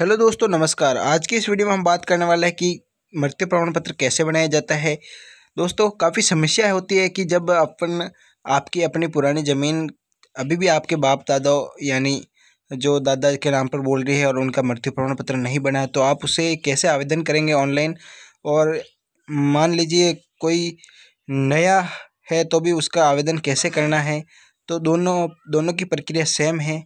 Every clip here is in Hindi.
हेलो दोस्तों नमस्कार आज की इस वीडियो में हम बात करने वाले हैं कि मृत्यु प्रमाण पत्र कैसे बनाया जाता है दोस्तों काफ़ी समस्या होती है कि जब अपन आपकी अपनी पुरानी ज़मीन अभी भी आपके बाप दादा यानी जो दादा के नाम पर बोल रही है और उनका मृत्यु प्रमाण पत्र नहीं बना है तो आप उसे कैसे आवेदन करेंगे ऑनलाइन और मान लीजिए कोई नया है तो भी उसका आवेदन कैसे करना है तो दोनों दोनों की प्रक्रिया सेम है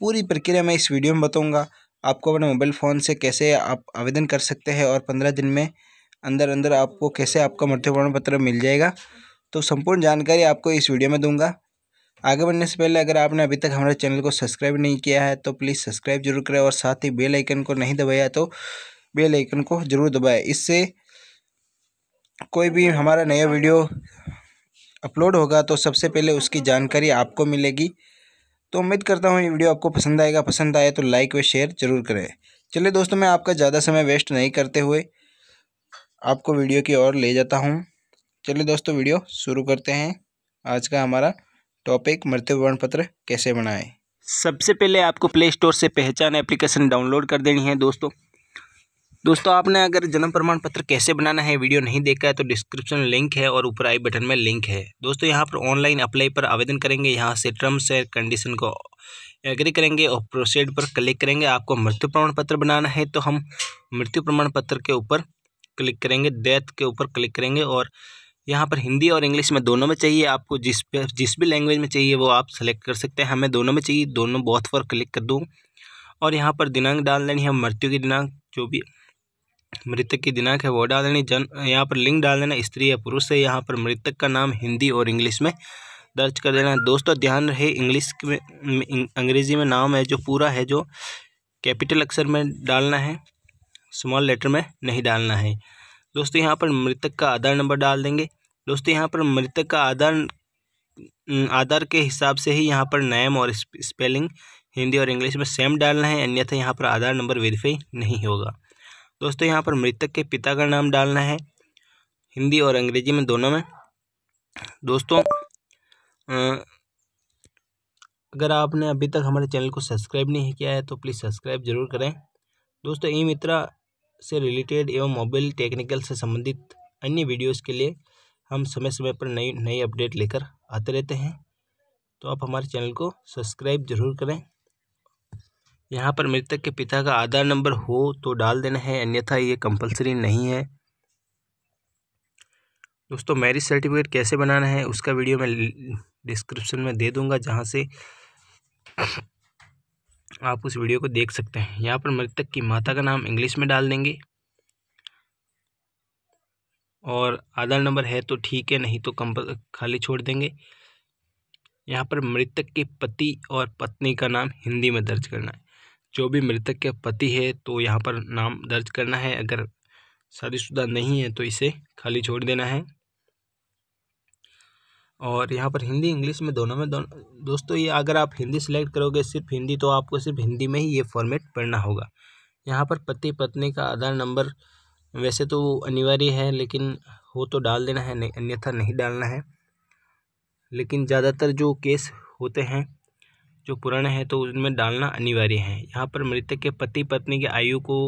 पूरी प्रक्रिया मैं इस वीडियो में बताऊँगा आपको अपने मोबाइल फ़ोन से कैसे आप आवेदन कर सकते हैं और पंद्रह दिन में अंदर अंदर आपको कैसे आपका मृत्यु प्रमाण पत्र मिल जाएगा तो संपूर्ण जानकारी आपको इस वीडियो में दूंगा आगे बढ़ने से पहले अगर आपने अभी तक हमारे चैनल को सब्सक्राइब नहीं किया है तो प्लीज़ सब्सक्राइब जरूर करें और साथ ही बेल आइकन को नहीं दबाया तो बेल आइकन को ज़रूर दबाएं इससे कोई भी हमारा नया वीडियो अपलोड होगा तो सबसे पहले उसकी जानकारी आपको मिलेगी तो उम्मीद करता हूँ ये वीडियो आपको पसंद आएगा पसंद आए तो लाइक व शेयर ज़रूर करें चलिए दोस्तों मैं आपका ज़्यादा समय वेस्ट नहीं करते हुए आपको वीडियो की ओर ले जाता हूँ चलिए दोस्तों वीडियो शुरू करते हैं आज का हमारा टॉपिक मृत्यु वर्ण पत्र कैसे बनाएं सबसे पहले आपको प्ले स्टोर से पहचान एप्लीकेशन डाउनलोड कर देनी है दोस्तों दोस्तों आपने अगर जन्म प्रमाण पत्र कैसे बनाना है वीडियो नहीं देखा है तो डिस्क्रिप्शन लिंक है और ऊपर आई बटन में लिंक है दोस्तों यहाँ पर ऑनलाइन अप्लाई पर आवेदन करेंगे यहाँ से टर्म्स एंड कंडीशन को एग्री करेंगे और प्रोसीड पर क्लिक करेंगे आपको मृत्यु प्रमाण पत्र बनाना है तो हम मृत्यु प्रमाण पत्र के ऊपर क्लिक करेंगे डेथ के ऊपर क्लिक करेंगे और यहाँ पर हिंदी और इंग्लिश में दोनों में चाहिए आपको जिस पे जिस भी लैंग्वेज में चाहिए वो आप सेलेक्ट कर सकते हैं हमें दोनों में चाहिए दोनों बहुत पर क्लिक कर दूँ और यहाँ पर दिनांक डाल देनी है मृत्यु की दिनांक जो भी मृतक की दिनांक है वो डाल देनी जन यहाँ पर लिंक डाल देना स्त्री या पुरुष है यहाँ पर मृतक का नाम हिंदी और इंग्लिश में दर्ज कर देना दोस्तों ध्यान रहे इंग्लिश में अंग्रेज़ी में नाम है जो पूरा है जो कैपिटल अक्षर में डालना है स्मॉल लेटर में नहीं डालना है दोस्तों यहाँ पर मृतक का आधार नंबर डाल देंगे दोस्तों यहाँ पर मृतक का आधार आधार के हिसाब से ही यहाँ पर नेम और स्पेलिंग हिंदी और इंग्लिश में सेम डालना है अन्यथा यहाँ पर आधार नंबर वेरीफाई नहीं होगा दोस्तों यहाँ पर मृतक के पिता का नाम डालना है हिंदी और अंग्रेजी में दोनों में दोस्तों अगर आपने अभी तक हमारे चैनल को सब्सक्राइब नहीं किया है तो प्लीज़ सब्सक्राइब जरूर करें दोस्तों ई मित्रा से रिलेटेड एवं मोबाइल टेक्निकल से संबंधित अन्य वीडियोस के लिए हम समय समय पर नई नई अपडेट लेकर आते रहते हैं तो आप हमारे चैनल को सब्सक्राइब जरूर करें यहाँ पर मृतक के पिता का आधार नंबर हो तो डाल देना है अन्यथा ये कंपलसरी नहीं है दोस्तों मैरिज सर्टिफिकेट कैसे बनाना है उसका वीडियो मैं डिस्क्रिप्शन में दे दूंगा जहाँ से आप उस वीडियो को देख सकते हैं यहाँ पर मृतक की माता का नाम इंग्लिश में डाल देंगे और आधार नंबर है तो ठीक है नहीं तो कम खाली छोड़ देंगे यहाँ पर मृतक के पति और पत्नी का नाम हिंदी में दर्ज करना है जो भी मृतक के पति है तो यहाँ पर नाम दर्ज करना है अगर शादीशुदा नहीं है तो इसे खाली छोड़ देना है और यहाँ पर हिंदी इंग्लिश में दोनों में दोनों दोस्तों ये अगर आप हिंदी सेलेक्ट करोगे सिर्फ हिंदी तो आपको सिर्फ हिंदी में ही ये फॉर्मेट पढ़ना होगा यहाँ पर पति पत्नी का आधार नंबर वैसे तो अनिवार्य है लेकिन हो तो डाल देना है अन्यथा नहीं डालना है लेकिन ज़्यादातर जो केस होते हैं जो पुराने हैं तो उनमें डालना अनिवार्य है यहाँ पर मृतक के पति पत्नी की आयु को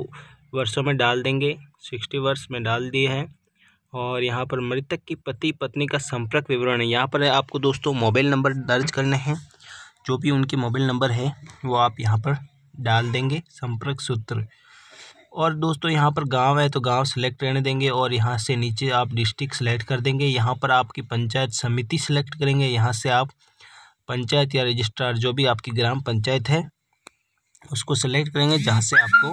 वर्षों में डाल देंगे सिक्सटी वर्ष में डाल दिए हैं और यहाँ पर मृतक की पति पत्नी का संपर्क विवरण है यहाँ पर आपको दोस्तों मोबाइल नंबर दर्ज करने हैं जो भी उनके मोबाइल नंबर है वो आप यहाँ पर डाल देंगे संपर्क सूत्र और दोस्तों यहाँ पर गांव है तो गांव सेलेक्ट रहने देंगे और यहाँ से नीचे आप डिस्ट्रिक्ट सेलेक्ट कर देंगे यहाँ पर आपकी पंचायत समिति सेलेक्ट करेंगे यहाँ से आप पंचायत या रजिस्ट्रार जो भी आपकी ग्राम पंचायत है उसको सेलेक्ट करेंगे जहाँ से आपको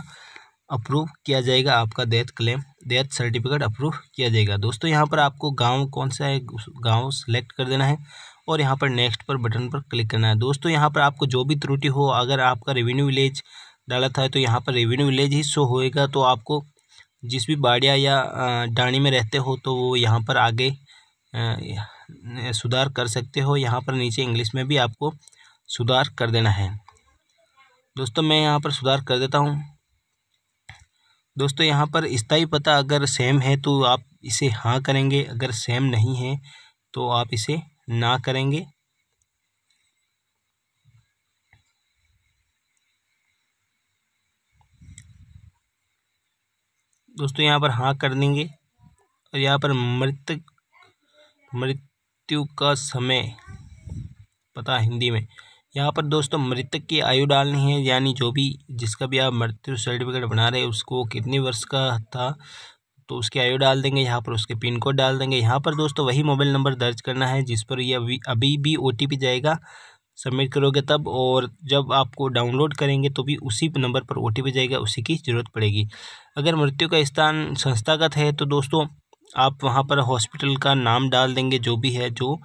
अप्रूव किया जाएगा आपका death claim death certificate approve किया जाएगा दोस्तों यहाँ पर आपको गांव कौन सा है गांव सेलेक्ट कर देना है और यहाँ पर नेक्स्ट पर बटन पर क्लिक करना है दोस्तों यहाँ पर आपको जो भी त्रुटि हो अगर आपका रेवेन्यू विलेज डाला था तो यहाँ पर रेवेन्यू विलेज ही शो होएगा तो आपको जिस भी बाड़िया या डाणी में रहते हो तो वो यहाँ पर आगे सुधार कर सकते हो यहाँ पर नीचे इंग्लिश में भी आपको सुधार कर देना है दोस्तों मैं यहाँ पर सुधार कर देता हूँ दोस्तों यहाँ पर स्थाई पता अगर सेम है तो आप इसे हाँ करेंगे अगर सेम नहीं है तो आप इसे ना करेंगे दोस्तों यहाँ पर हाँ कर देंगे और यहाँ पर मृतक मृत मृत्यु का समय पता हिंदी में यहाँ पर दोस्तों मृतक की आयु डालनी है यानी जो भी जिसका भी आप मृत्यु सर्टिफिकेट बना रहे उसको कितने वर्ष का था तो उसकी आयु डाल देंगे यहाँ पर उसके पिन कोड डाल देंगे यहाँ पर दोस्तों वही मोबाइल नंबर दर्ज करना है जिस पर ये अभी अभी भी ओ जाएगा सबमिट करोगे तब और जब आपको डाउनलोड करेंगे तो भी उसी नंबर पर ओ जाएगा उसी की ज़रूरत पड़ेगी अगर मृत्यु का स्थान संस्थागत है तो दोस्तों आप वहाँ पर हॉस्पिटल का नाम डाल देंगे जो भी है जो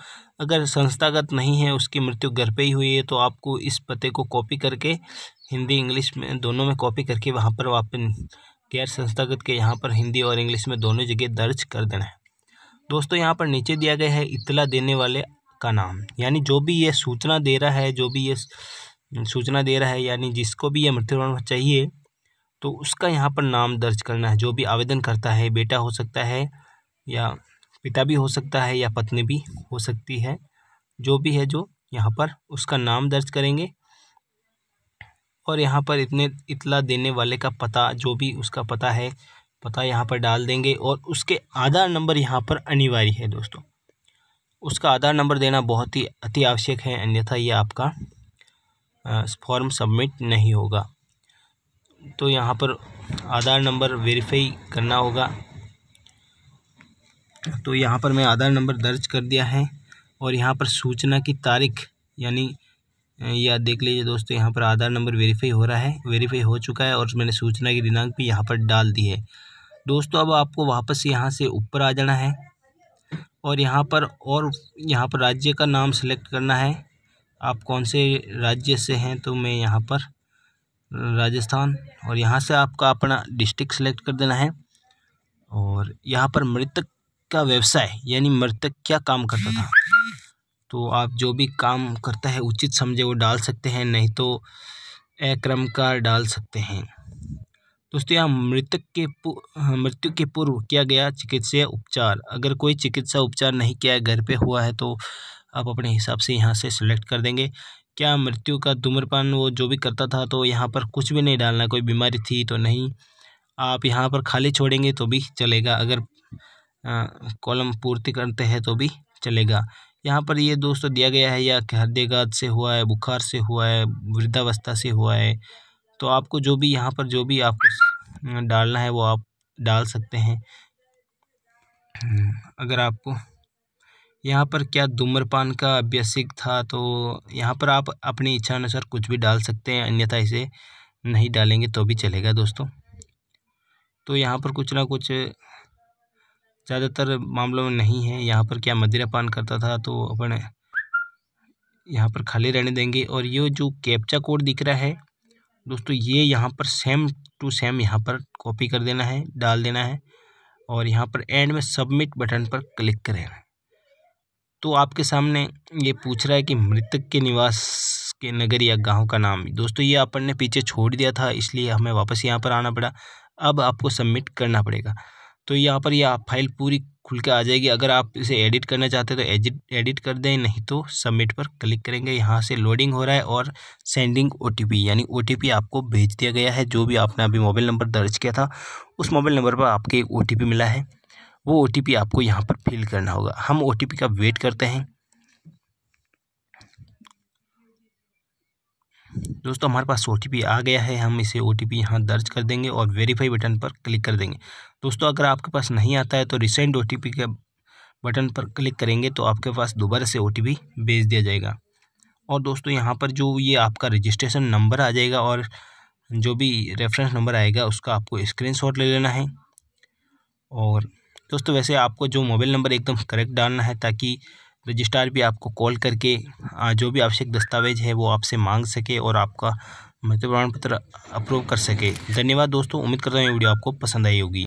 अगर संस्थागत नहीं है उसकी मृत्यु घर पे ही हुई है तो आपको इस पते को कॉपी करके हिंदी इंग्लिश में दोनों में कॉपी करके वहाँ पर वापस गैर संस्थागत के यहाँ पर हिंदी और इंग्लिश में दोनों जगह दर्ज कर देना है दोस्तों यहाँ पर नीचे दिया गया है इतला देने वाले का नाम यानी जो भी ये सूचना दे रहा है जो भी ये सूचना दे रहा है यानी जिसको भी ये मृत्यु चाहिए तो उसका यहाँ पर नाम दर्ज करना है जो भी आवेदन करता है बेटा हो सकता है या पिता भी हो सकता है या पत्नी भी हो सकती है जो भी है जो यहाँ पर उसका नाम दर्ज करेंगे और यहाँ पर इतने इतला देने वाले का पता जो भी उसका पता है पता यहाँ पर डाल देंगे और उसके आधार नंबर यहाँ पर अनिवार्य है दोस्तों उसका आधार नंबर देना बहुत ही अति आवश्यक है अन्यथा ये आपका फॉर्म सबमिट नहीं होगा तो यहाँ पर आधार नंबर वेरीफाई करना होगा तो यहाँ पर मैं आधार नंबर दर्ज कर दिया है और यहाँ पर सूचना की तारीख यानी या देख लीजिए दोस्तों यहाँ पर आधार नंबर वेरीफाई हो रहा है वेरीफाई हो चुका है और मैंने सूचना की दिनांक भी यहाँ पर डाल दी है दोस्तों अब आपको वापस यहाँ से ऊपर आ जाना है और यहाँ पर और यहाँ पर राज्य का नाम सेलेक्ट करना है आप कौन से राज्य से हैं तो मैं यहाँ पर राजस्थान और यहाँ से आपका अपना डिस्ट्रिक्ट सेलेक्ट कर देना है और यहाँ पर मृतक का व्यवसाय यानी मृतक क्या काम करता था तो आप जो भी काम करता है उचित समझे वो डाल सकते हैं नहीं तो अक्रम का डाल सकते हैं दोस्तों यहाँ मृतक के मृत्यु के पूर्व किया गया चिकित्सीय उपचार अगर कोई चिकित्सा उपचार नहीं किया घर पे हुआ है तो आप अपने हिसाब से यहाँ से सिलेक्ट कर देंगे क्या मृत्यु का धूम्रपान वो जो भी करता था तो यहाँ पर कुछ भी नहीं डालना कोई बीमारी थी तो नहीं आप यहाँ पर खाली छोड़ेंगे तो भी चलेगा अगर कॉलम पूर्ति करते हैं तो भी चलेगा यहाँ पर ये दोस्तों दिया गया है या हृदयघात से हुआ है बुखार से हुआ है वृद्धावस्था से हुआ है तो आपको जो भी यहाँ पर जो भी आपको डालना है वो आप डाल सकते हैं हम्म, अगर आपको यहाँ पर क्या धूम्रपान का अभ्यसिक था तो यहाँ पर आप अपनी इच्छा अनुसार कुछ भी डाल सकते हैं अन्यथा इसे नहीं डालेंगे तो भी चलेगा दोस्तों तो यहाँ पर कुछ ना कुछ ज़्यादातर मामलों में नहीं है यहाँ पर क्या मदिरा पान करता था तो अपन यहाँ पर खाली रहने देंगे और ये जो कैप्चा कोड दिख रहा है दोस्तों ये यहाँ पर सेम टू सेम यहाँ पर कॉपी कर देना है डाल देना है और यहाँ पर एंड में सबमिट बटन पर क्लिक करें तो आपके सामने ये पूछ रहा है कि मृतक के निवास के नगर या गांव का नाम दोस्तों ये अपन ने पीछे छोड़ दिया था इसलिए हमें वापस यहाँ पर आना पड़ा अब आपको सबमिट करना पड़ेगा तो यहाँ पर यह फाइल पूरी खुल के आ जाएगी अगर आप इसे एडिट करना चाहते हैं तो एडिट एडिट कर दें नहीं तो सबमिट पर क्लिक करेंगे यहाँ से लोडिंग हो रहा है और सेंडिंग ओ यानी ओ आपको भेज दिया गया है जो भी आपने अभी मोबाइल नंबर दर्ज किया था उस मोबाइल नंबर पर आपके एक ओ मिला है वो ओ आपको यहाँ पर फिल करना होगा हम ओ का वेट करते हैं दोस्तों हमारे पास ओ आ गया है हम इसे ओ टी यहाँ दर्ज कर देंगे और वेरीफाई बटन पर क्लिक कर देंगे दोस्तों अगर आपके पास नहीं आता है तो रिसेंट ओ के बटन पर क्लिक करेंगे तो आपके पास दोबारा से ओ भेज दिया जाएगा और दोस्तों यहाँ पर जो ये आपका रजिस्ट्रेशन नंबर आ जाएगा और जो भी रेफरेंस नंबर आएगा उसका आपको स्क्रीनशॉट ले लेना है और दोस्तों वैसे आपको जो मोबाइल नंबर एकदम करेक्ट डालना है ताकि रजिस्ट्रार भी आपको कॉल करके जो भी आवश्यक दस्तावेज है वो आपसे मांग सके और आपका मृत्यु प्रमाण पत्र अप्रूव कर सके धन्यवाद दोस्तों उम्मीद करता हूँ ये वीडियो आपको पसंद आई होगी